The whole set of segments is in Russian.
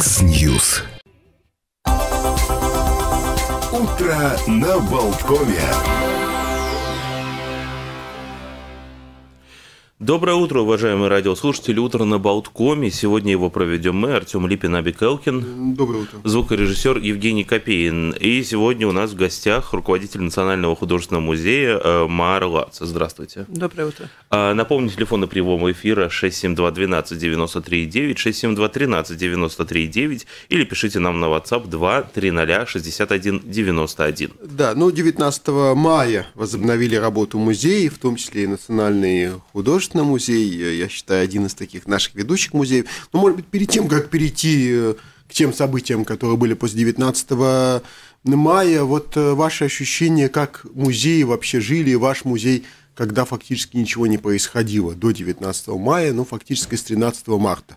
X-News. Утро на Болткове. Доброе утро, уважаемые радиослушатели. Утро на Болткоме. Сегодня его проведем мы, Артем Липин, Абик Элкин. Доброе утро. Звукорежиссер Евгений Копеин. И сегодня у нас в гостях руководитель Национального художественного музея э, Мара Лац. Здравствуйте. Доброе утро. А, напомню, телефоны прямого эфира 672 12 93 9, 672 13 93 9 или пишите нам на WhatsApp 2 300 61 91. Да, ну 19 мая возобновили работу музея, в том числе и Национальный художественный художественный музей, э, я считаю, один из таких наших ведущих музеев. Но, ну, может быть, перед тем, как перейти э, к тем событиям, которые были после 19 мая, вот э, ваши ощущения, как музеи вообще жили, ваш музей, когда фактически ничего не происходило до 19 мая, ну, фактически с 13 марта.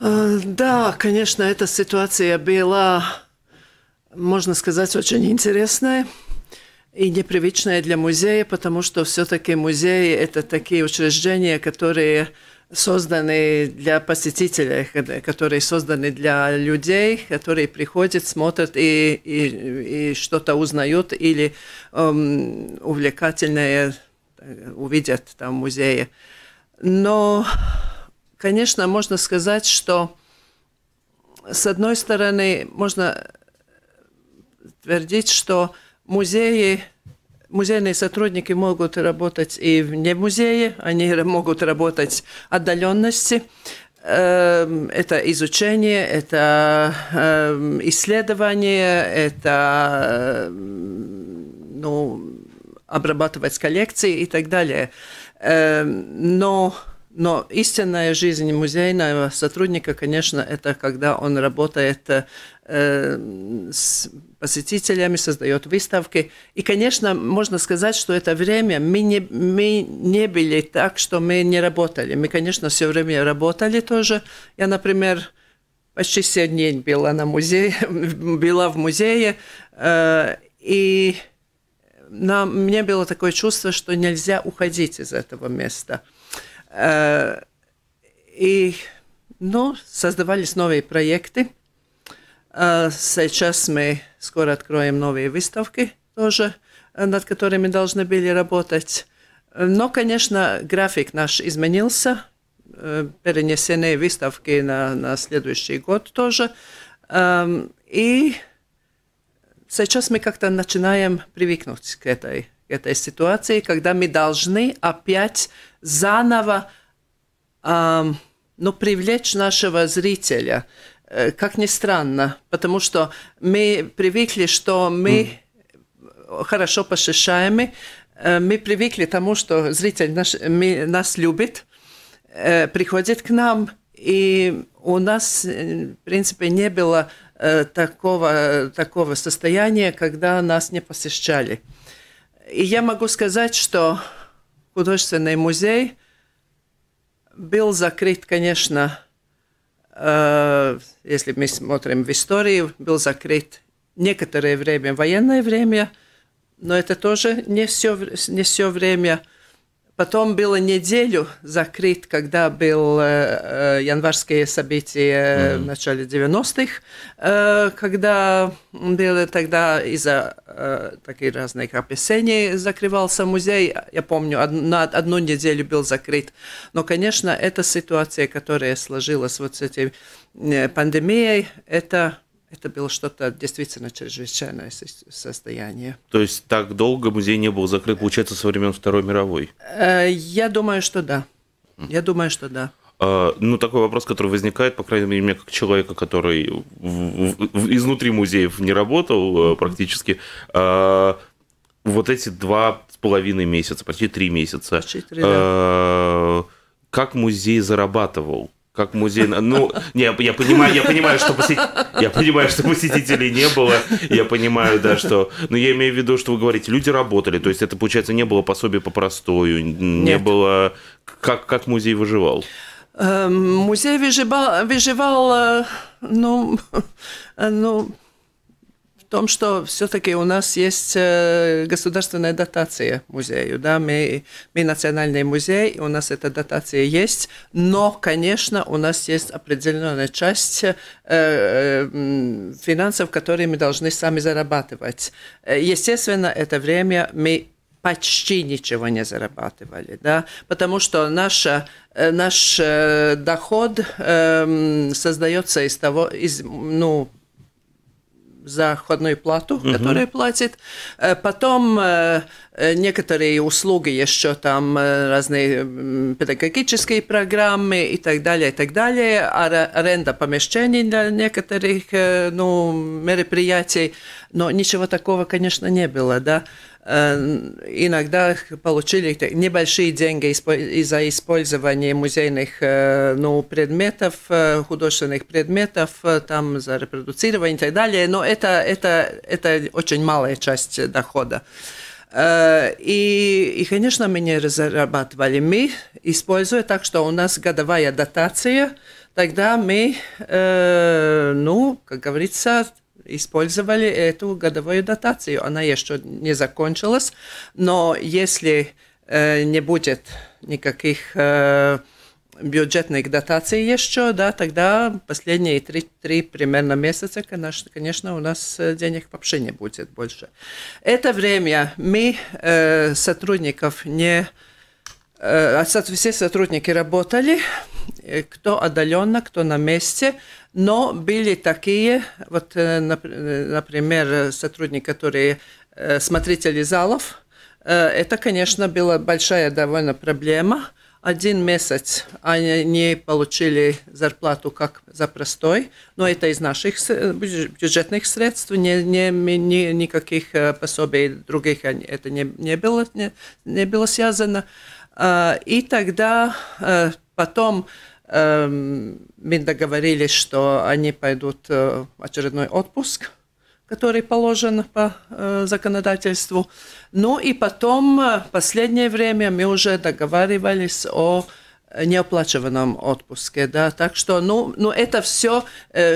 Да, конечно, эта ситуация была, можно сказать, очень интересная. И непривычно для музея, потому что все-таки музеи – это такие учреждения, которые созданы для посетителей, которые созданы для людей, которые приходят, смотрят и, и, и что-то узнают или эм, увлекательное э, увидят там в музее. Но, конечно, можно сказать, что с одной стороны можно твердить, что Музеи, музейные сотрудники могут работать и вне музея, они могут работать отдаленности. Эм, это изучение, это эм, исследование, это эм, ну, обрабатывать коллекции и так далее. Но но истинная жизнь музейного сотрудника, конечно, это когда он работает э, Э, с посетителями, создает выставки. И, конечно, можно сказать, что это время мы не, мы не были так, что мы не работали. Мы, конечно, все время работали тоже. Я, например, почти 7 дней была, на музее, была в музее, э, и на, мне было такое чувство, что нельзя уходить из этого места. Э, и, ну, создавались новые проекты – Сейчас мы скоро откроем новые выставки тоже, над которыми должны были работать. Но, конечно, график наш изменился. Э, перенесены выставки на, на следующий год тоже. И сейчас мы как-то начинаем привыкнуть к этой, к этой ситуации, когда мы должны опять заново ну, привлечь нашего зрителя – Э, как ни странно, потому что мы привыкли, что мы mm. хорошо посещаемы, э, мы привыкли к тому, что зритель наш, мы, нас любит, э, приходит к нам, и у нас, в принципе, не было такого, такого состояния, когда нас не посещали. И я могу сказать, что художественный музей был закрыт, конечно, Э, если мы смотрим в историю, был закрыт некоторое время военное время, но это тоже не все, не все время – Потом было неделю закрыт, когда был э, э январские события mm-hmm. в начале 90-х, э, когда было тогда из-за э, таких разных описаний закрывался музей. Я помню, од- на одну неделю был закрыт. Но, конечно, эта ситуация, которая сложилась вот с этой э, пандемией, это это было что-то действительно чрезвычайное состояние. То есть так долго музей не был закрыт, получается, со времен Второй мировой? Э, я думаю, что да. Я думаю, что да. А, ну, такой вопрос, который возникает, по крайней мере, мне как человека, который в, в, изнутри музеев не работал э, практически, а, вот эти два с половиной месяца, почти три месяца, почти три, да. А, как музей зарабатывал? Как музей. Ну, не, я понимаю, я понимаю, что посет... я понимаю, что посетителей не было. Я понимаю, да, что. Но я имею в виду, что вы говорите, люди работали. То есть это, получается, не было пособия по простою, не Нет. было. Как, как музей выживал? Эм, музей выживал, выживал э, ну, ну, том, что все-таки у нас есть э, государственная дотация музею. Да? Мы, мы национальный музей, у нас эта дотация есть, но, конечно, у нас есть определенная часть э, э, финансов, которые мы должны сами зарабатывать. Естественно, это время мы почти ничего не зарабатывали, да, потому что наша, наш доход эм, создается из того, из, ну, за входную плату, угу. которую платит. Э, потом э, э, некоторые услуги, еще там разные педагогические программы и так далее, и так далее. Аренда помещений для некоторых ну, мероприятий. Но ничего такого, конечно, не было, да. Э, иногда получили небольшие деньги из-за использования музейных э, ну, предметов, э, художественных предметов, там за репродуцирование и так далее, но это, это, это очень малая часть дохода. И, и, конечно, мы не разрабатывали. Мы, используя так, что у нас годовая дотация, тогда мы, ну, как говорится, использовали эту годовую дотацию. Она еще не закончилась, но если э, не будет никаких э, бюджетных дотаций еще, да, тогда последние три, три примерно месяца, конечно, конечно, у нас э, денег вообще не будет больше. Это время мы э, сотрудников не... Э, все сотрудники работали, Э, кто отдаленно, кто на месте, но были такие, вот, э, э, например, сотрудники, которые смотрители залов, это, конечно, была большая довольно проблема. Один месяц они не получили зарплату как за простой, но это из наших бюджетных средств, не, не, не, никаких пособий других это не, не, было, не, не было связано. А, и тогда потом Эм, мы договорились, что они пойдут в э, очередной отпуск, который положен по э, законодательству. Ну и потом, в э, последнее время, мы уже договаривались о неоплачиванном отпуске, да, так что, ну, ну это все,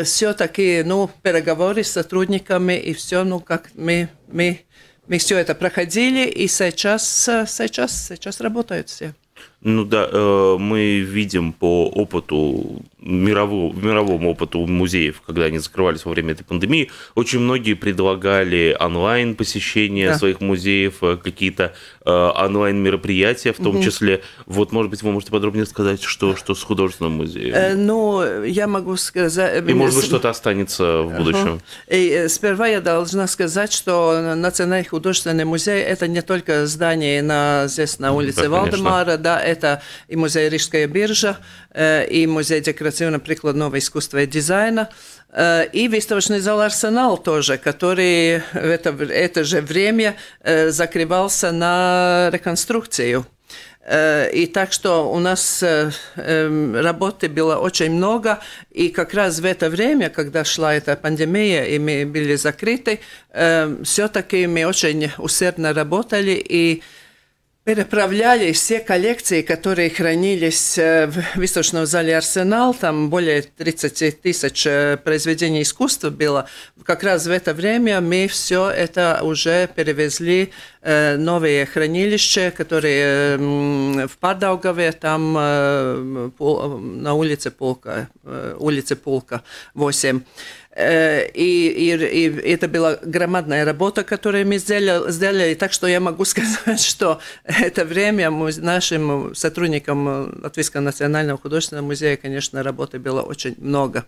все такие, ну, переговоры с сотрудниками и все, ну, как мы, мы, мы все это проходили, и сейчас, сейчас, сейчас работают все. Ну да, э, мы видим по опыту мировому, мировому опыту музеев, когда они закрывались во время этой пандемии, очень многие предлагали онлайн посещение да. своих музеев, э, какие-то э, онлайн мероприятия, в том угу. числе. Вот, может быть, вы можете подробнее сказать, что что с художественным музеем? Э, ну, я могу сказать. И может быть что-то останется в будущем. Угу. И э, сперва я должна сказать, что Национальный художественный музей это не только здание на здесь на ну улице да, Валдемара, конечно. да, это и музей Рижская биржа, э, и музей декоративного оперативно прикладного искусства и дизайна. И выставочный зал «Арсенал» тоже, который в это, это же время закрывался на реконструкцию. И так что у нас работы было очень много, и как раз в это время, когда шла эта пандемия, и мы были закрыты, все-таки мы очень усердно работали, и переправляли все коллекции, которые хранились э, в выставочном зале «Арсенал». Там более 30 тысяч э, произведений искусства было. Как раз в это время мы все это уже перевезли э, новые хранилища, которые эм, в Падаугове, там на улице Полка, улице Полка 8. И, и, и это была громадная работа, которую мы сделали, сделали. Так что я могу сказать, что это время нашим сотрудникам Латвийского национального художественного музея, конечно, работы было очень много.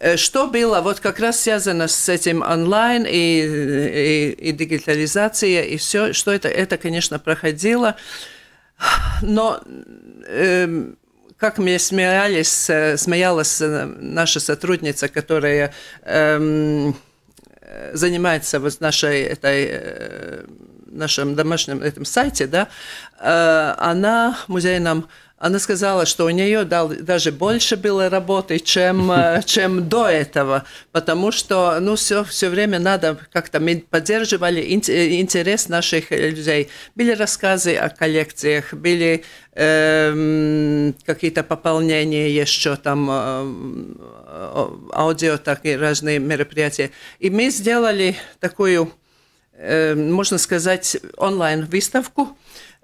Э, что было вот как раз связано с этим онлайн и, и, и дигитализация, и все, что это, это, конечно, проходило. Но... Э, как мне смеялись, э, смеялась э, наша сотрудница, которая эм, э, занимается вот нашей этой э, нашем домашнем этом сайте, да, э, она музей нам она сказала, что у нее даже больше было работы, чем, э, чем до этого, потому что ну, все, все время надо как-то мы поддерживали э, интерес наших э, людей. Были рассказы о коллекциях, были э, какие-то пополнения еще там, э, аудио, так и разные мероприятия. И мы сделали такую, э, можно сказать, онлайн-выставку,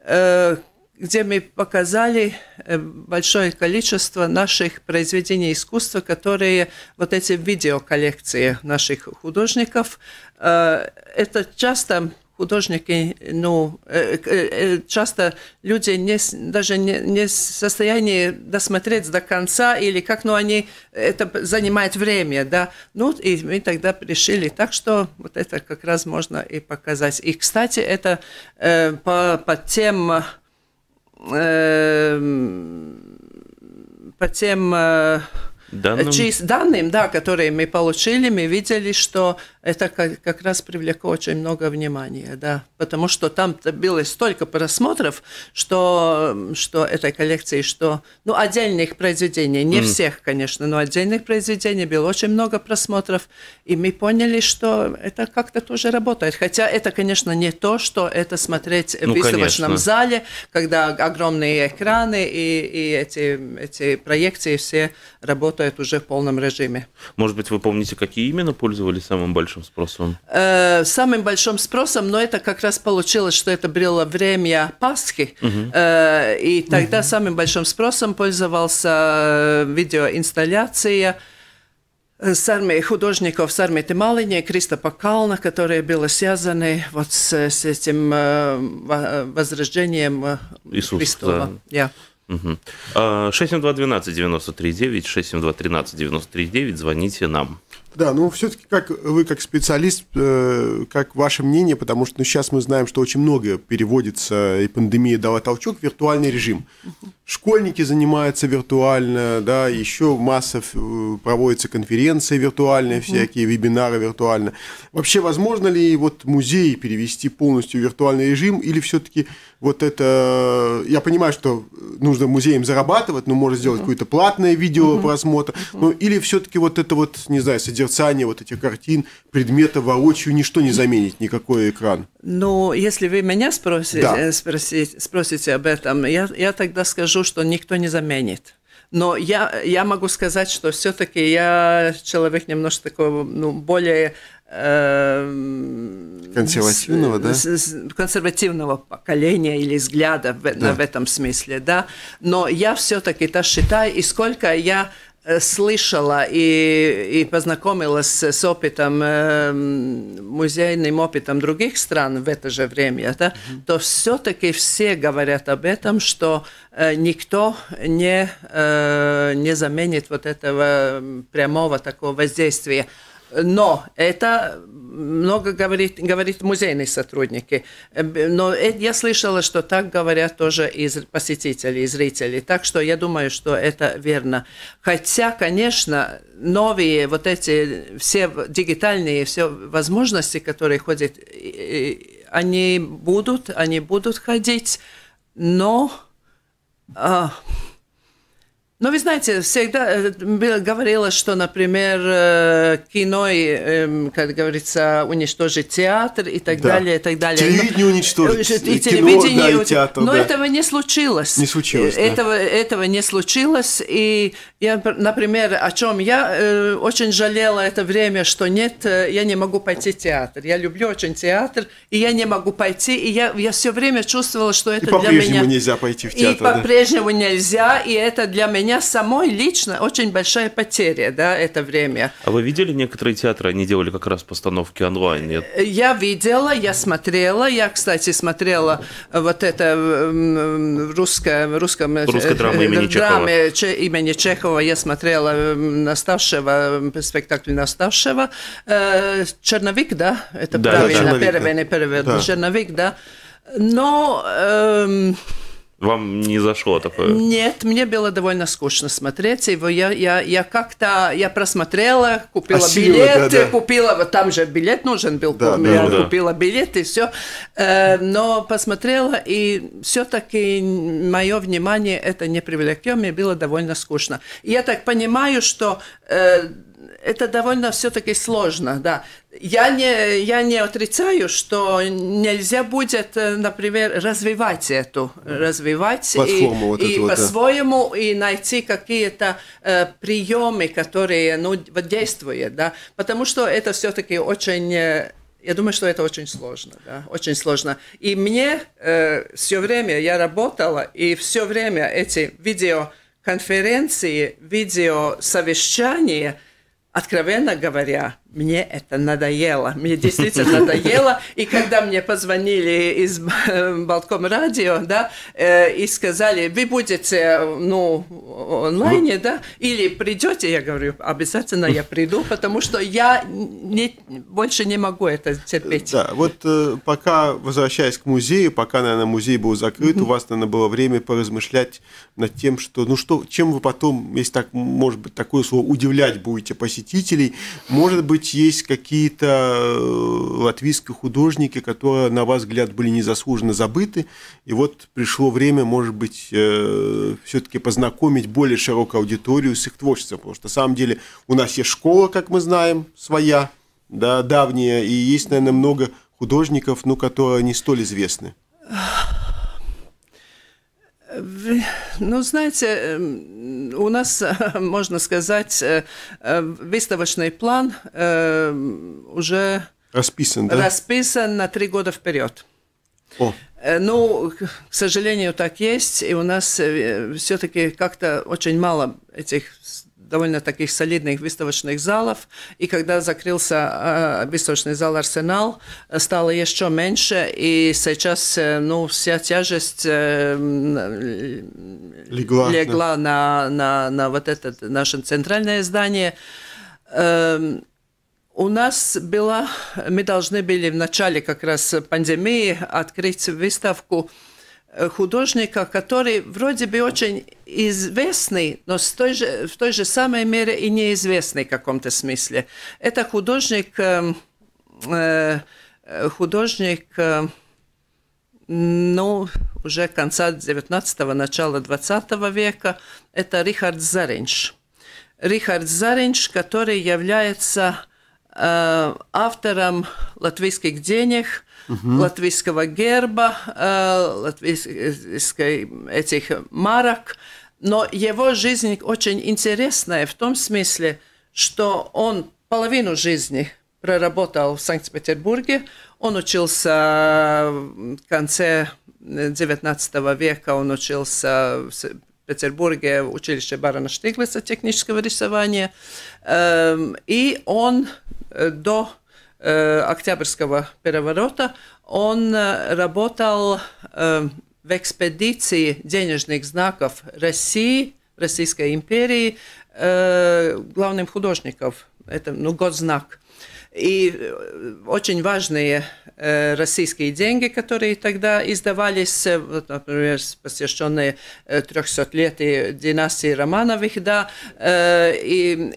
э, где мы показали э, большое количество наших произведений искусства, которые вот эти видеоколлекции наших художников. Э, это часто художники, ну, э, часто люди не, даже не, не в состоянии досмотреть до конца, или как, ну, они, это занимает время, да. Ну, и мы тогда решили так, что вот это как раз можно и показать. И, кстати, это по, по тем Эм, по тем э, данным, чьи, данным да, которые мы получили, мы видели, что это как, как раз привлекло очень много внимания, да, потому что там было столько просмотров, что, что этой коллекции, что, ну, отдельных произведений, не mm. всех, конечно, но отдельных произведений было очень много просмотров, и мы поняли, что это как-то тоже работает, хотя это, конечно, не то, что это смотреть ну, в выставочном конечно. зале, когда огромные экраны и, и эти, эти проекции все работают уже в полном режиме. Может быть, вы помните, какие именно пользовались самым большим большим спросом? Э, самым большим спросом, но это как раз получилось, что это было время Пасхи, угу. э, и тогда угу. самым большим спросом пользовался э, видеоинсталляция э, с армией художников, с армией Тималиня, Кристопа Кална, которые были связаны вот с, с этим э, возрождением э, Иисуса, Христова. Да. Yeah. Угу. 672 12 93 9, 672 13 93 9, звоните нам. Да, ну все-таки как вы как специалист, э, как ваше мнение, потому что ну, сейчас мы знаем, что очень многое переводится, и пандемия дала толчок, виртуальный режим. Школьники занимаются виртуально, да, еще масса э, проводятся конференции виртуальные, всякие вебинары виртуально. Вообще, возможно ли вот музей перевести полностью в виртуальный режим, или все-таки вот это... Я понимаю, что нужно музеям зарабатывать, но можно сделать угу. какое-то платное видео угу. просмотр, ну, или все-таки вот это вот, не знаю, содержание созерцание вот этих картин, предмета воочию ничто не заменит, никакой экран. Ну, если вы меня спросите, да. Э, спросите, спросите об этом, я, я тогда скажу, что никто не заменит. Но я, я могу сказать, что все-таки я человек немножко такого, ну, более эм, консервативного, да? консервативного поколения или взгляда в, да. в этом смысле, да. Но я все-таки это считаю, и сколько я слышала и и познакомилась с опытом opitom опытом других стран в это же время, да, mm-hmm. то все-таки все говорят об этом, что э, никто не, э, не заменит вот этого прямого такого воздействия. Но это много говорит, говорит музейные сотрудники. Но э, я слышала, что так говорят тоже и посетители, и зрители. Так что я думаю, что это верно. Хотя, конечно, новые вот эти все дигитальные все возможности, которые ходят, они будут, они будут ходить, но... А, но ну, вы знаете, всегда э, говорила, что, например, э, кино, эм, как говорится, уничтожить театр и так да. далее, и так далее. Телевидение уничтожить, э, и, и телевидение, кино, да, и театр. Но да. этого не случилось. Не случилось, этого, да. этого не случилось. И я, например, о чем я очень жалела это время, что нет, я не могу пойти в театр. Я люблю очень театр, и я не могу пойти. И я, я все время чувствовала, что это и для меня... И по-прежнему нельзя пойти в театр. И да. по-прежнему нельзя, и это для меня меня самой лично очень большая потеря, да, это время. А вы видели некоторые театры, они делали как раз постановки онлайн, нет? Я видела, я смотрела, я, кстати, смотрела вот это э, русское, русском... Э, Русская драма имени э, Чехова. Драме имени Чехова я смотрела Наставшего, спектакль Наставшего. Черновик, да? Это да, правильно, да, черновик, первый да. перевод. Да. Черновик, да. Но... Эм, вам не зашло такое? Нет, мне было довольно скучно смотреть его. Я, я, я как-то я просмотрела, купила Осилила, билет, да, да. купила вот там же билет нужен ну, был, да, я да, купила билеты и все. Э, но посмотрела и все-таки мое внимание это не привлекло, мне было довольно скучно. И я так понимаю, что э, это довольно все-таки сложно, да. Я не, я не отрицаю, что нельзя будет, э, например, развивать эту, развивать Платформу и, вот и по-своему, да. и найти какие-то э, приемы, которые ну, действуют, да, потому что это все-таки очень э, я думаю, что это очень сложно, да, очень сложно. И мне э, все время я работала, и все время эти видеоконференции, видеосовещания – Откровенно говоря, мне это надоело, мне действительно надоело. И когда мне позвонили из э, Балтком радио, да, э, и сказали, вы будете, ну, онлайне, да, или придете, я говорю, обязательно я приду, потому что я не, больше не могу это терпеть. Да, вот э, пока, возвращаясь к музею, пока, наверное, музей был закрыт, у вас, наверное, было время поразмышлять над тем, что, ну, что, чем вы потом, если так, может быть, такое слово, удивлять будете посетителей, может быть, быть, есть какие-то э, латвийские художники, которые, на ваш взгляд, были незаслуженно забыты, и вот пришло время, может быть, э, все-таки познакомить более широкую аудиторию с их творчеством, потому что, на самом деле, у нас есть школа, как мы знаем, своя, да, давняя, и есть, наверное, много художников, ну, которые не столь известны. Ну, знаете, эм, у нас, можно сказать, э, э, выставочный план эм, уже расписан, да? расписан на три года вперед. О. Э, ну, к сожалению, так есть, и у нас все-таки как-то очень мало этих довольно таких солидных выставочных залов. И когда закрылся э, выставочный зал «Арсенал», э, стало еще меньше, и сейчас э, ну, вся тяжесть легла, легла на, на, на вот это наше центральное здание. Эм, у нас было, мы должны были в начале как раз пандемии открыть выставку э, Э, художника который вроде бы очень известный, но с той же, в той же самой мере и неизвестный в каком-то смысле. Это художник, э, э, э художник, э, ну, уже конца 19-го, начала 20 века, это Рихард Заринч. Рихард Заринч, который является э, автором латвийских денег – латвийского герба, э, латвийской этих марок. Но его жизнь очень интересная в том смысле, что он половину жизни проработал в Санкт-Петербурге. Он учился в конце XIX века, он учился в Петербурге в училище Барона Штиглица технического рисования. Эм, и он э, до Э, октябрьского переворота, он э, работал э, в экспедиции денежных знаков России, Российской империи, главным художником. Это ну, год знак. И э, очень важные э, российские деньги, которые тогда издавались, э, вот, например, посвященные 300-летию династии Романовых, да, и,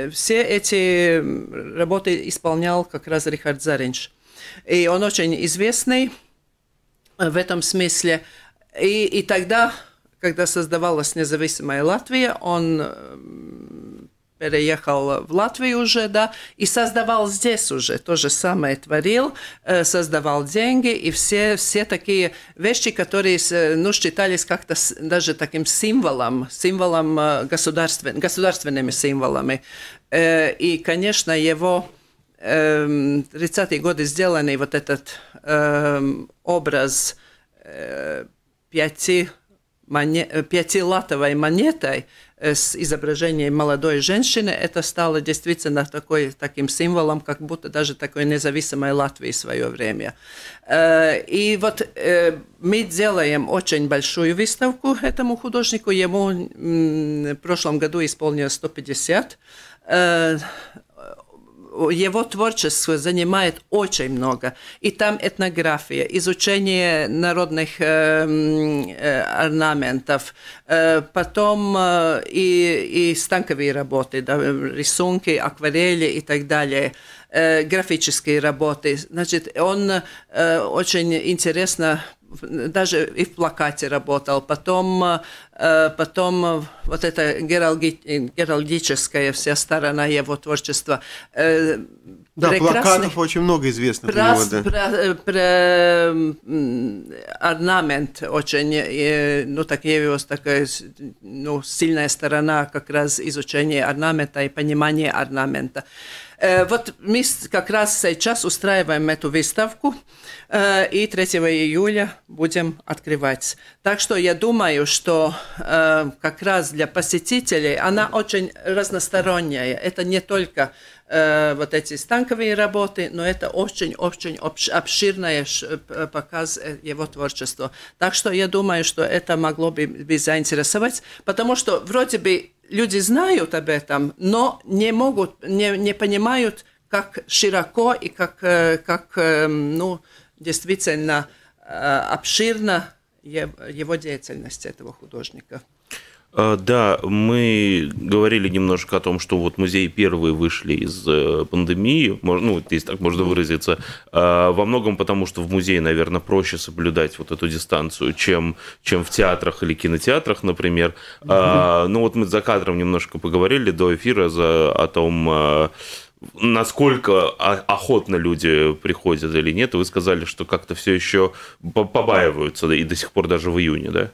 и все эти работы исполнял как раз Рихард Заринч. И он очень известный в этом смысле. И, и тогда, когда создавалась независимая Латвия, он переехал в Латвию уже, да, и создавал здесь уже то же самое творил, э, создавал деньги и все, все такие вещи, которые, э, ну, считались как-то даже таким символом, символом э, государствен, государственными символами. И, конечно, его 30-е эм, годы сделанный вот этот эм, образ пяти Э, пятилатовой монетой э, с изображением молодой женщины, это стало действительно такой, таким символом, как будто даже такой независимой Латвии в свое время. Э, и вот мы делаем очень большую выставку этому художнику. Ему в прошлом году исполнилось 150 его творчество занимает очень много. И там этнография, изучение народных эм, э, орнаментов, э, потом э, и, и станковые работы, да, рисунки, акварели и так далее э, графические работы. Значит, он э, очень интересно даже и в плакате работал. Потом, э, потом э, вот эта геральдическая вся сторона его творчества. Э, да, плакатов очень много известных Прас... у него. Да. Пра... Пра... Орнамент очень, ну, так его такая ну, сильная сторона как раз изучение орнамента и понимание орнамента. Э, вот мы как раз сейчас устраиваем эту выставку, э, и 3 июля будем открывать. Так что я думаю, что э, как раз для посетителей она очень разносторонняя. Это не только вот эти станковые работы, но это очень-очень обширное показ его творчества. Так что я думаю, что это могло бы, бы заинтересовать, потому что вроде бы люди знают об этом, но не могут, не, не понимают, как широко и как, э, как э, ну, действительно э, обширна его деятельность этого художника. А, да, мы говорили немножко о том, что вот музеи первые вышли из э, пандемии, ну, если так можно выразиться, а, во многом потому, что в музее, наверное, проще соблюдать вот эту дистанцию, чем, чем в театрах или кинотеатрах, например. mm Ну, вот мы за кадром немножко поговорили до эфира за, о том, насколько охотно люди приходят или нет. вы сказали, что как-то все еще побаиваются, и до сих пор даже в июне, да?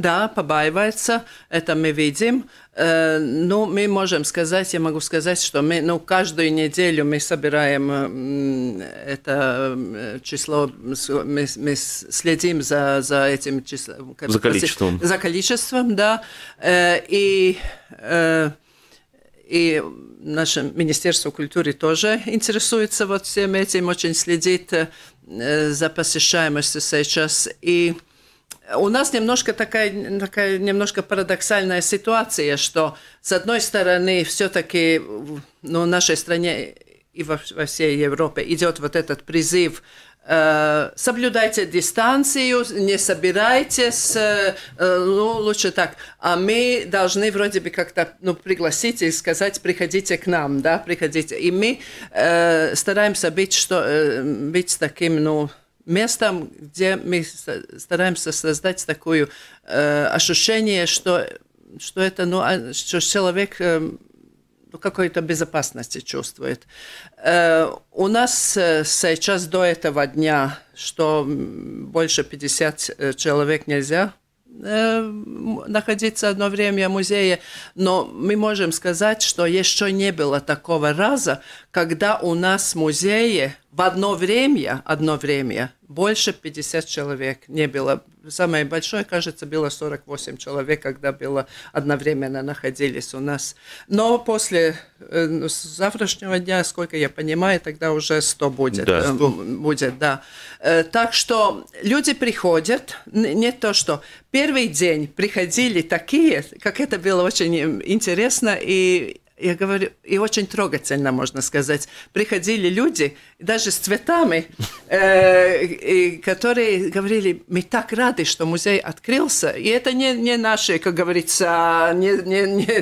да, побаивается, это мы видим. Э, ну, мы можем сказать, я могу сказать, что мы, ну, каждую неделю мы собираем э, это э, число, мы, мы следим за, за этим числом. За количеством. За количеством, да. И и наше Министерство культуры тоже интересуется вот всем этим, очень следит за посещаемостью сейчас. И у нас немножко такая, такая немножко парадоксальная ситуация, что с одной стороны все-таки ну, в нашей стране и во, во всей Европе идет вот этот призыв э, соблюдайте дистанцию, не собирайтесь, э, э, ну, лучше так. А мы должны вроде бы как-то ну, пригласить и сказать, приходите к нам, да, приходите. И мы э, стараемся быть, что, э, быть таким, ну, местом, где мы стараемся создать такое э, ощущение, что, что, это, ну, а, что человек э, ну, какой-то безопасности чувствует. Э, у нас э, сейчас до этого дня, что больше 50 э, человек нельзя э, находиться одно время в музее, но мы можем сказать, что еще не было такого раза, когда у нас в музее в одно время, одно время, больше 50 человек не было. Самое большое, кажется, было 48 человек, когда было одновременно находились у нас. Но после э, ну, завтрашнего дня, сколько я понимаю, тогда уже 100 будет. Да. 100. Э, будет да. Э, так что люди приходят, не то что. Первый день приходили такие, как это было очень э, интересно, и я говорю, и очень трогательно, можно сказать. Приходили люди, даже с цветами, э, и, которые говорили, мы так рады, что музей открылся. И это не, не наши, как говорится, не, не, не,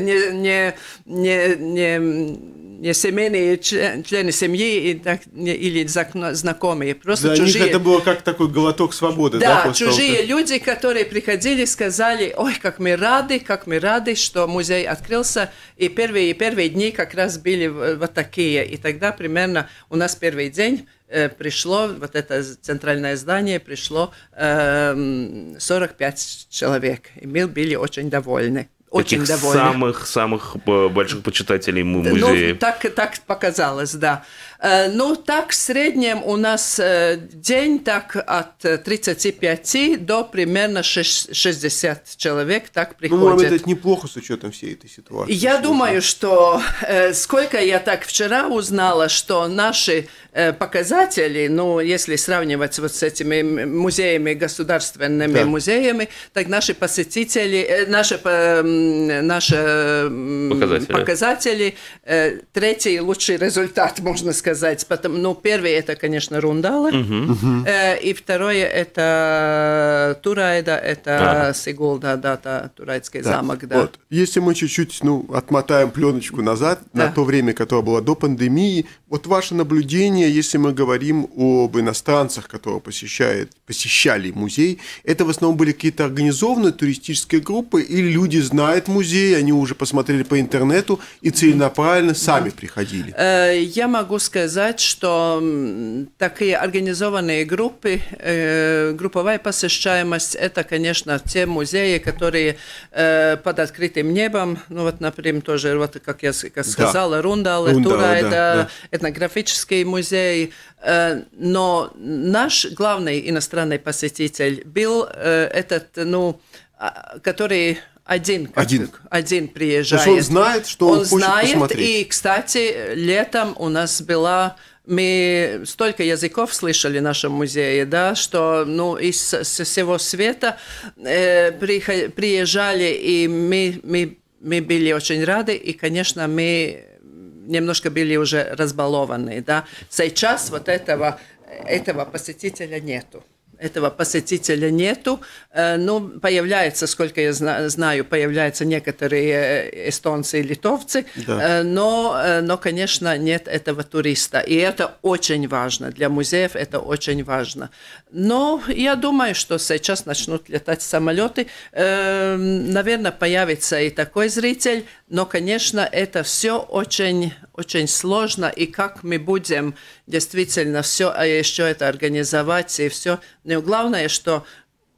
не, не, не если семейные члены семьи и, так, или знакомые, просто Для чужие. них это было как такой глоток свободы. Да, да чужие того, люди, которые приходили, сказали, ой, как мы рады, как мы рады, что музей открылся. И первые, первые дни как раз были вот такие. И тогда примерно у нас первый день э, пришло, вот это центральное здание, пришло э, эм, 45 человек. И мы были очень довольны очень Таких довольны. самых самых э, больших почитателей музея. Ну, так, так показалось, да. Э, ну, так в среднем у нас э, день так от 35 до примерно 60 человек так приходит. Ну, вам это неплохо с учетом всей этой ситуации. Я Слушай. думаю, что сколько я так вчера узнала, что наши показатели, ну, если сравнивать вот с этими музеями, государственными да. музеями, так наши посетители, наши наши показатели, показатели э, третий лучший результат, можно сказать. Потому, ну, первый это, конечно, Рундалы угу. и второе это Турайда, это а. Сигулда, да, да, Турайдский да. замок. Да. Вот. Если мы чуть-чуть ну, отмотаем пленочку назад, да. на то время, которое было до пандемии, вот ваше наблюдение, если мы говорим об иностранцах, которые посещают, посещали музей, это в основном были какие-то организованные туристические группы или люди знали, знает музей, они уже посмотрели по интернету и целенаправленно сами да. приходили. Э, я могу сказать, что такие организованные группы, э, групповая посещаемость, это, конечно, те музеи, которые э, под открытым небом, ну вот, например, тоже, вот, как я сказала, да. Рундал, Тура, да, это да. этнографический музей, но наш главный иностранный посетитель был этот, ну, а, который один. Один. Один приезжает. То есть он знает, что он, он хочет знает, посмотреть. И, кстати, летом у нас была мы столько языков слышали в нашем музее, да, что ну, из со всего света э, приезжали, и мы, мы, мы были очень рады, и, конечно, мы немножко были уже разбалованы. Да. Сейчас вот этого, этого посетителя нету этого посетителя нету. Э, но ну, появляется, сколько я знаю, появляются некоторые э, эстонцы и литовцы, да. Э, но, но, конечно, нет этого туриста. И это очень важно. Для музеев это очень важно. Но я думаю, что сейчас начнут летать самолеты. Наверное, появится и такой зритель, но, конечно, это все очень очень сложно, и как мы будем действительно все, а еще это организовать и все. Но ну главное, что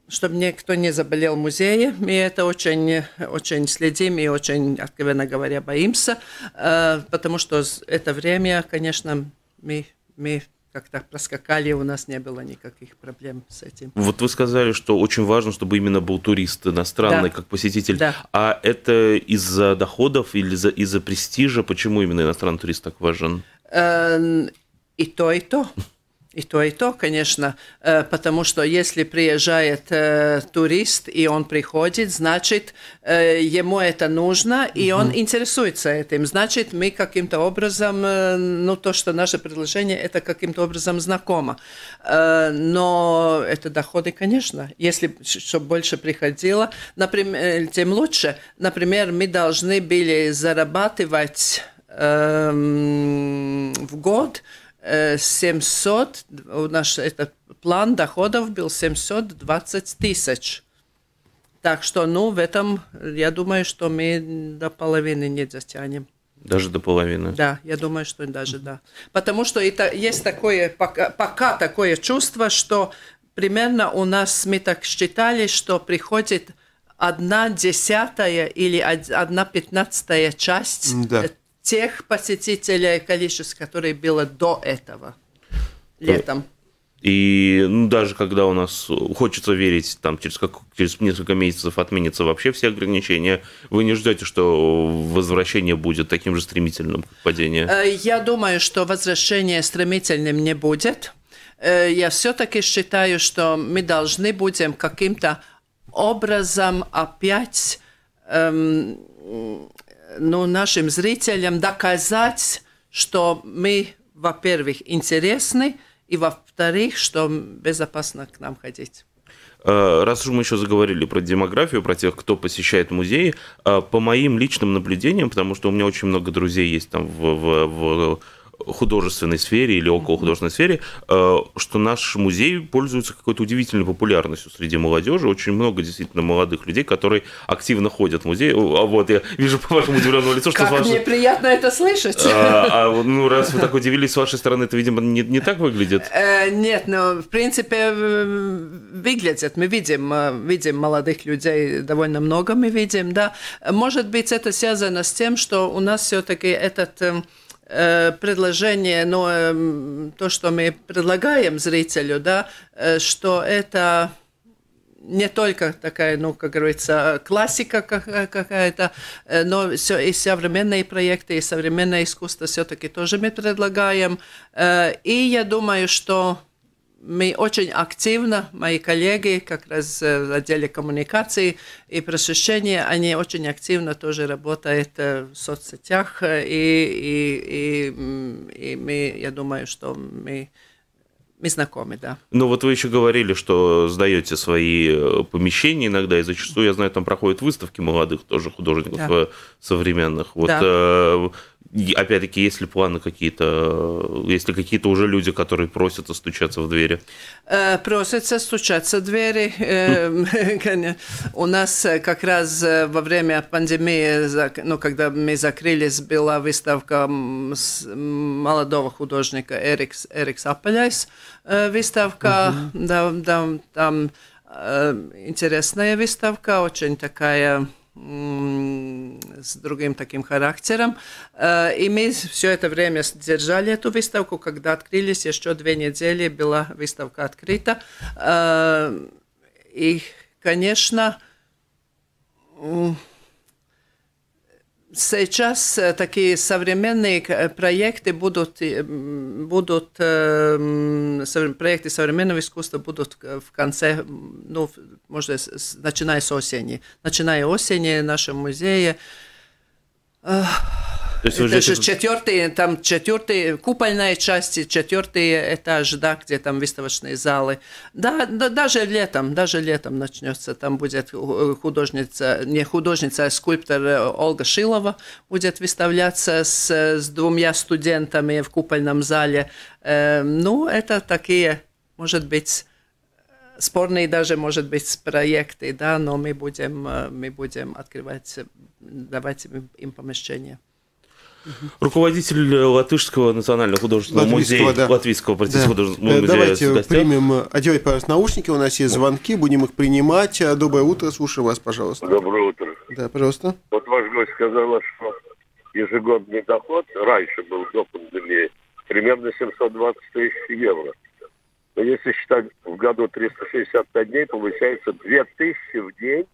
чтобы никто не заболел в музее. Мы это очень, очень следим и очень, откровенно говоря, боимся, э, потому что это время, конечно, мы, мы как-то проскакали, у нас не было никаких проблем с этим. Вот вы сказали, что очень важно, чтобы именно был турист иностранный, да. как посетитель. Да. А это из-за доходов или из-за из престижа? Почему именно иностранный турист так важен? Эм, и то, и то. И то, и то, конечно, э, потому что если приезжает э, турист и он приходит, значит, э, ему это нужно, и угу. он интересуется этим. Значит, мы каким-то образом, ну, то, что наше предложение, это каким-то образом знакомо. Но это доходы, конечно, если чтобы больше приходило, например, тем лучше. Например, мы должны были зарабатывать эм, в год – 700, у нас этот план доходов был 720 тысяч. Так что, ну, в этом, я думаю, что мы до половины не затянем. Даже до половины? Да, я думаю, что даже да. Потому что это, есть такое, пока, пока такое чувство, что примерно у нас, мы так считали, что приходит одна десятая или одна пятнадцатая часть да тех посетителей количество, которые было до этого э, летом. И ну, даже когда у нас э, хочется верить, там через, как, через несколько месяцев отменятся вообще все ограничения, вы не ждете, что возвращение будет таким же стремительным, как падение? Э, я думаю, что возвращение стремительным не будет. Я все-таки считаю, что мы должны будем каким-то образом опять эм, ну, нашим зрителям доказать, что мы, во-первых, интересны, и во-вторых, что безопасно к нам ходить. Э, раз уж мы еще заговорили про демографию, про тех, кто посещает музеи, э, по моим личным наблюдениям, потому что у меня очень много друзей есть там в, в, в художественной сфере или около художественной сфере, э, что наш музей пользуется какой-то удивительной популярностью среди молодежи. Очень много действительно молодых людей, которые активно ходят в музей. А вот я вижу по вашему удивленному лицу, что как ваш... мне приятно это слышать. А, а, ну, раз вы так удивились, с вашей стороны это, видимо, не, не так выглядит. Э, нет, но в принципе э, выглядит. Мы видим, видим молодых людей довольно много, мы видим, да. Может быть, это связано с тем, что у нас все-таки этот эм, Э, предложение, но э, то, что мы предлагаем зрителю, да, э, что это не только такая, ну, как говорится, классика какая-то, но все и современные проекты, и современное искусство все-таки тоже мы предлагаем. И я думаю, что мы очень активно, мои коллеги как раз э, в отделе коммуникации и просвещения, они очень активно тоже работают э, в соцсетях, э, и, и, и, и мы, я думаю, что мы мы знакомы, да. Ну вот вы еще говорили, что сдаете свои помещения иногда, и зачастую, я знаю, там проходят выставки молодых тоже художников да. современных. Вот да опять-таки, если планы какие-то, если какие-то уже люди, которые просятся стучаться в двери? Э, просятся стучаться в двери. Эм, У нас э, как раз э, во время пандемии, ну, когда мы закрылись, была выставка молодого художника Эрикс, Эрикс Апеляйс. Выставка, угу. да, да, там интересная выставка, очень такая с другим таким характером. Э, и мы все это время держали эту выставку. Когда открылись, еще две недели была выставка открыта. Э, и, конечно, сейчас такие современные проекты будут, будут проекты современного искусства будут в конце, ну, может начиная с осени. Начиная осени, наши музеи то есть это же четвертый, там четвертый, купольная часть, четвертый этаж, да, где там выставочные залы. Да, да, даже летом, даже летом начнется, там будет э, художница, не художница, а скульптор э, Ольга Шилова будет выставляться с, с двумя студентами в купольном зале. Эм, ну, это такие, может быть, спорные даже, может быть, проекты, да, но мы будем, э, мы будем открывать, давать им, им помещение. Руководитель э, Латышского национального художественного Латвийского, музея, да. Латвийского, простите, да. художественного музея. Давайте примем, одевай э, пожалуйста, наушники, у нас есть звонки, будем их принимать. Э, доброе утро, слушаю вас, пожалуйста. Доброе утро. Да, пожалуйста. Вот ваш гость сказал, что ежегодный доход раньше был до пандемии примерно 720 тысяч евро. Но если считать в году 365 дней, получается 2000 в день,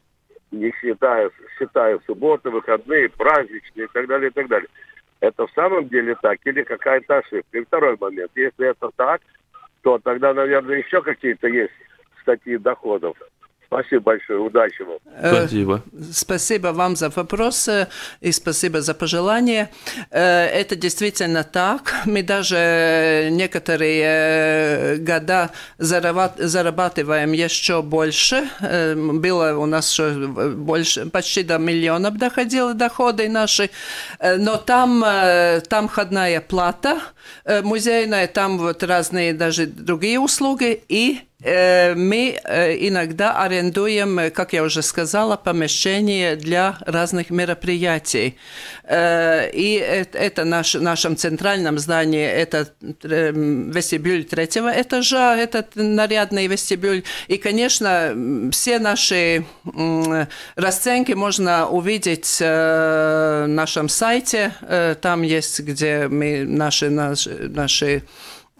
не считая, считая субботы, выходные, праздничные и так далее, и так далее это в самом деле так или какая-то ошибка. И второй момент, если это так, то тогда, наверное, еще какие-то есть статьи доходов, Спасибо большое, удачи вам. Э, спасибо. Спасибо вам за вопрос и спасибо за пожелание. Э, это действительно так. Мы даже некоторые э, года зарабатываем еще больше. Было у нас больше, почти до миллионов доходило доходы наши. Но там, там ходная плата музейная, там вот разные даже другие услуги и Э, мы э, иногда арендуем, э, как я уже сказала, помещение для разных мероприятий. И это наш, в нашем центральном здании, это вестибюль третьего этажа, этот нарядный вестибюль. И, конечно, все наши расценки можно увидеть на нашем сайте. Там есть, где мы наши, наши, наши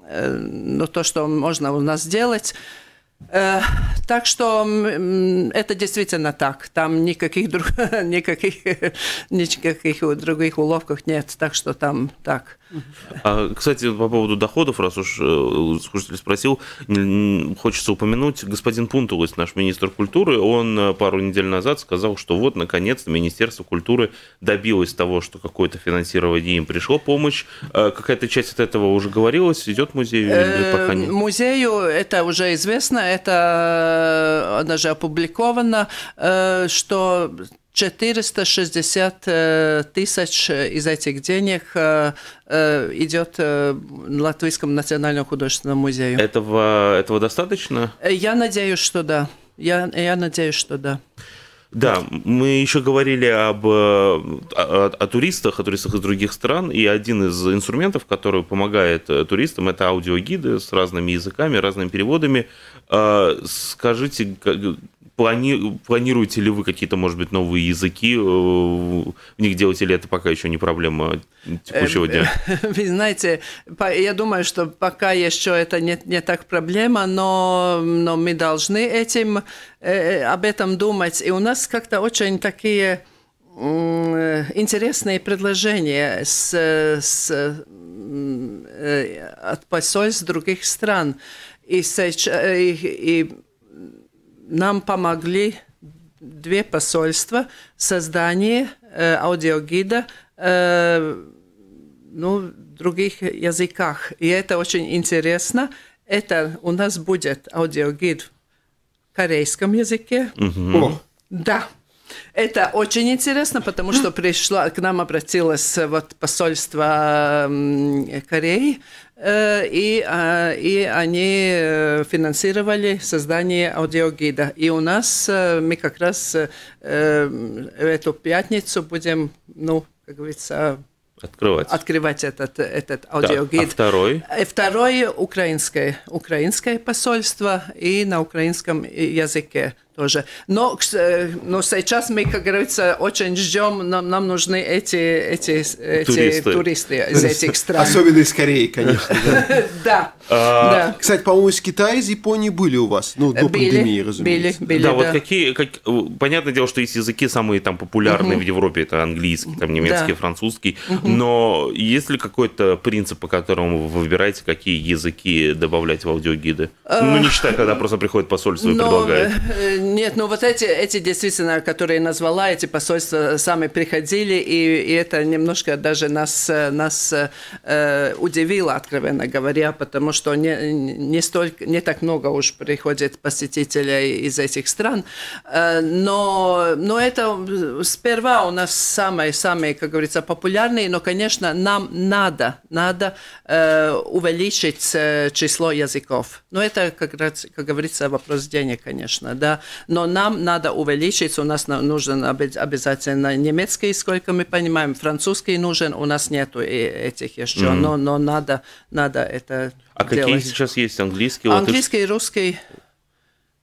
Э, ну, то, что можно у нас сделать. Э, так что это действительно так. Там никаких, друг, никаких, никаких других уловков нет. Так что там так. А, кстати, по поводу доходов, раз уж э, слушатель спросил, хочется упомянуть, господин Пунтулос, наш министр культуры, он э, пару недель назад сказал, что вот, наконец-то, Министерство культуры добилось того, что какое-то финансирование им пришло, помощь. А, какая-то часть от этого уже говорилась, идет музею или э, пока нет? Музею это уже известно, это даже опубликовано, что 460 э, тысяч э, из этих денег э, идет Латвийскому национальному художественному музею. Этого, этого достаточно? Я надеюсь, что да. Я, я надеюсь, что да. Да, мы еще говорили об, о, о туристах, о туристах из других стран, и один из инструментов, который помогает туристам, это аудиогиды с разными языками, разными переводами. Скажите, Плани... Планируете ли вы какие-то, может быть, новые языки э, в них делать, ли это пока еще не проблема текущего эм, дня? Вы знаете, я думаю, что пока еще это не, не так проблема, но, но мы должны этим, э, э, об этом думать. И у нас как-то очень такие интересные предложения с, с, от посольств других стран. И, и, и нам помогли две посольства создание э, аудиогида э, ну, в других языках. И это очень интересно. Это у нас будет аудиогид в корейском языке. Угу. О, да. Это очень интересно, потому что пришла, к нам обратилось э, вот посольство Кореи, э, и, а, и они э, финансировали создание аудиогида. И у нас мы как раз эту пятницу будем, ну, как говорится, открывать. Открывать этот, этот аудиогид. Да. А второй? Второе – украинское, украинское посольство и на украинском языке тоже. Но, э, но сейчас мы, как говорится, очень ждем, нам, нам нужны эти, эти, эти туристы из этих стран. Особенно из Кореи, конечно. Да. А, да. Кстати, по-моему, из Китая, из Японии были у вас, ну, до били, пандемии, разумеется. Били, да, вот какие, э, понятное дело, что есть языки самые там популярные в Европе, это английский, там немецкий, французский, но есть ли какой-то принцип, по которому вы выбираете, какие языки добавлять в аудиогиды? Ну, не считая, когда просто приходит посольство и предлагает э, нет, ну вот эти, эти действительно, которые назвала, эти посольства сами приходили, и, и это немножко даже нас, нас э, удивило, откровенно говоря, потому что не, не, столько, не так много уж приходит посетителей из этих стран. Э, но, но это сперва у нас самые-самые, как говорится, популярные, но, конечно, нам надо, надо э, увеличить э, число языков. Но это, как, как говорится, вопрос денег, конечно, да но нам надо увеличить, у нас нужен обязательно немецкий, сколько мы понимаем, французский нужен, у нас нету этих еще, mm-hmm. но, но надо, надо это А делать. какие сейчас есть английский, Английский, латыш... русский...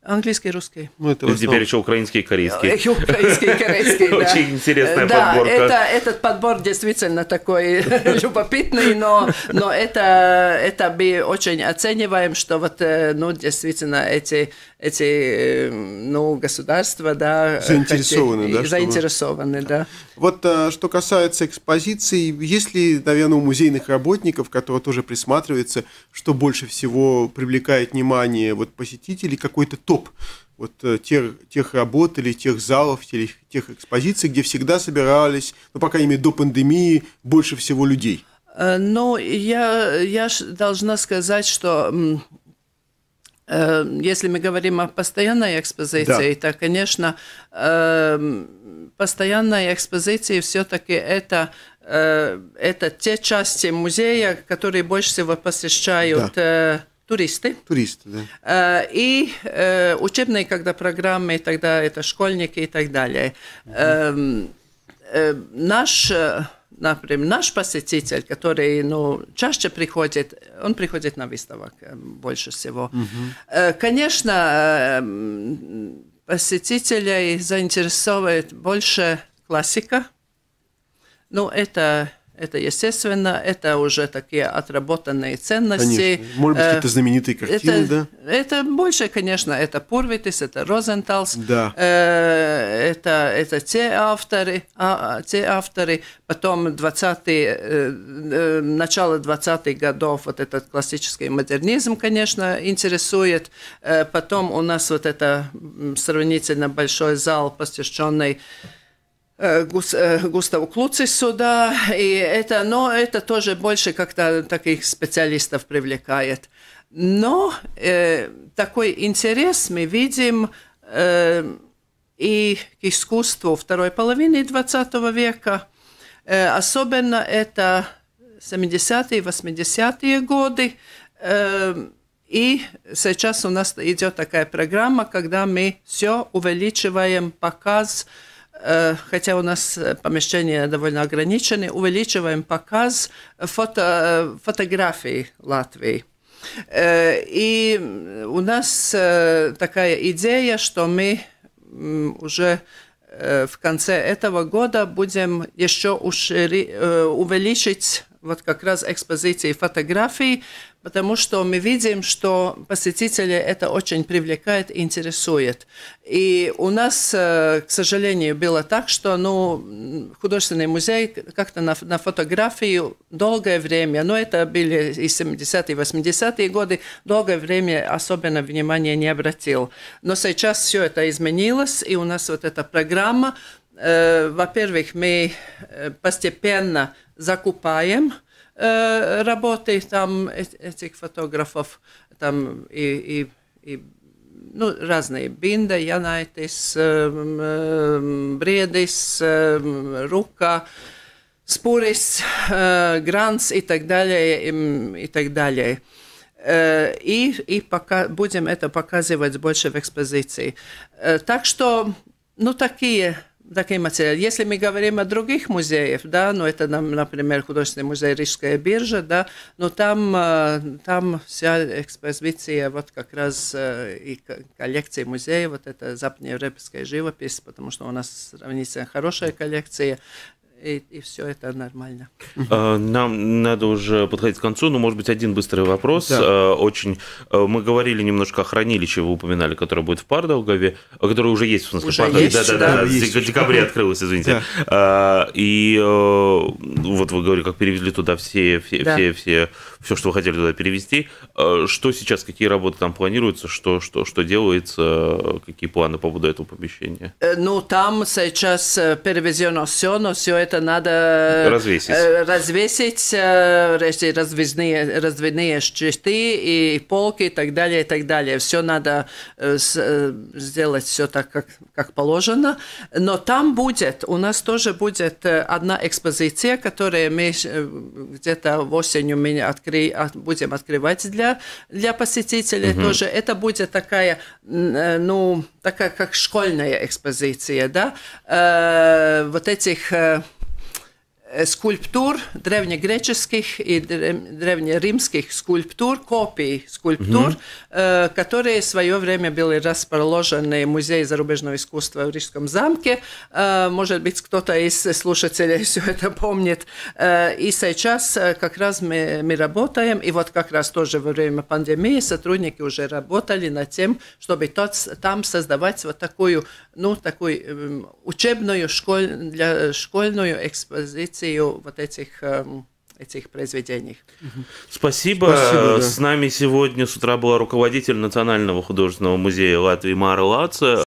Английский, русский. Ну, это основном... Теперь еще украинский и корейский. Э, украинский и корейский, да. Очень интересная да, подборка. Это, этот подбор действительно такой любопытный, но, но это, это мы очень оцениваем, что вот, э, ну, действительно, эти эти эм, ну, государства да, заинтересованы. Хотели, да, заинтересованы чтобы... да. Вот а, что касается экспозиции, есть ли, наверное, у музейных работников, которые тоже присматриваются, что больше всего привлекает внимание вот, посетителей, какой-то топ вот э, тех, тех работ или тех залов, тех, тех экспозиций, где всегда собирались, ну, по крайней мере, до пандемии, больше всего людей? Э, ну, я, я должна сказать, что Эм, если мы говорим о постоянной экспозиции, да. то, конечно, эм, постоянная экспозиция все-таки это э, это те части музея, которые больше всего посещают да. Э, туристы. Туристы, да. Э, и учебные, когда программы, тогда это школьники и так далее. Угу. Наш например, наш посетитель, который ну, чаще приходит, он приходит на выставок э, больше всего. Угу. Конечно, э, посетителей заинтересовывает больше классика. Ну, это это естественно, это уже такие отработанные ценности. Конечно. Может быть, э, какие знаменитые картины, это, да? Это больше, конечно, это Пурвитис, это Розенталс, да. Э, это, это те авторы, а, те авторы. Потом 20 э, начало 20-х годов вот этот классический модернизм, конечно, интересует. Потом у нас вот это сравнительно большой зал, посвященный Э, э, Густаву Клуцису, да, и это, но это тоже больше как-то таких специалистов привлекает. Но э, такой интерес мы видим э, и к искусству второй половины XX века. Э, особенно это 70-е, 80-е годы. Э, и сейчас у нас идет такая программа, когда мы все увеличиваем показ э, Э, хотя у нас э, помещения довольно ограничены, увеличиваем показ фото, э, фотографий Латвии. И у нас такая идея, что мы уже в конце этого года будем еще ушири, увеличить вот как раз экспозиции фотографий потому что мы видим, что посетители это очень привлекает и интересует. И у нас, э, к сожалению, было так, что ну, художественный музей как-то на, на фотографию долгое время, но ну, это были и 70-е, и 80-е годы, долгое время особенно внимания не обратил. Но сейчас все это изменилось, и у нас вот эта программа, э, во-первых, мы э, постепенно закупаем – Э, работы, там этих фотографов, там и, и, и ну, разные. Бинда, Янайтис, эм, эм, Бредис, эм, Рука, Спурис, э, Гранс и так далее, и, и так далее. Э, и, и пока, будем это показывать больше в экспозиции. Так что, ну, такие такие материалы. Если мы говорим о других музеях, да, ну это, например, художественный музей Рижская биржа, да, но там, э, там вся экспозиция, вот как раз э, и коллекции музея, вот это западноевропейская живопись, потому что у нас сравнительно хорошая коллекция, и, и все это нормально. Э, нам надо уже подходить к концу, но, может быть, один быстрый вопрос. Да. Э, очень э, мы говорили немножко о хранилище, вы упоминали, которое будет в Пардаугове, которое уже есть, в смысле, уже Пардаугове. Есть, да, да, да, да, есть. в декабре открылось, извините. Да. И вот вы говорили, как перевезли туда все, все, да. все, все все, что вы хотели туда перевести. А что сейчас, какие работы там планируются, что, что, что делается, какие планы по поводу этого помещения? Э, ну, там сейчас э, перевезено все, но все это надо э, развесить, развесить развесные, развесные щиты и полки и так далее, и так далее. Все надо сделать все так, как, как положено. Но там будет, у нас тоже будет одна экспозиция, которая мы где-то осенью меня открыли откры... будем открывать для, для посетителей угу. тоже. Это будет такая, э, ну, такая как школьная экспозиция, да, э, вот этих э, skulptur э, древнегреческих и древнеримских скульптур, копий скульптур, mm которые в свое время были расположены в Музее зарубежного искусства в Рижском замке. Э, может быть, кто-то из слушателей все это помнит. И сейчас как раз мы, мы работаем, и вот как раз тоже во время пандемии сотрудники уже работали над тем, чтобы тот, там создавать вот такую, ну, такую эм, учебную школь, для, школьную экспозицию традицию вот этих эм, этих произведений. Спасибо. Спасибо да. С нами сегодня с утра была руководитель Национального художественного музея Латвии Мара Лаца.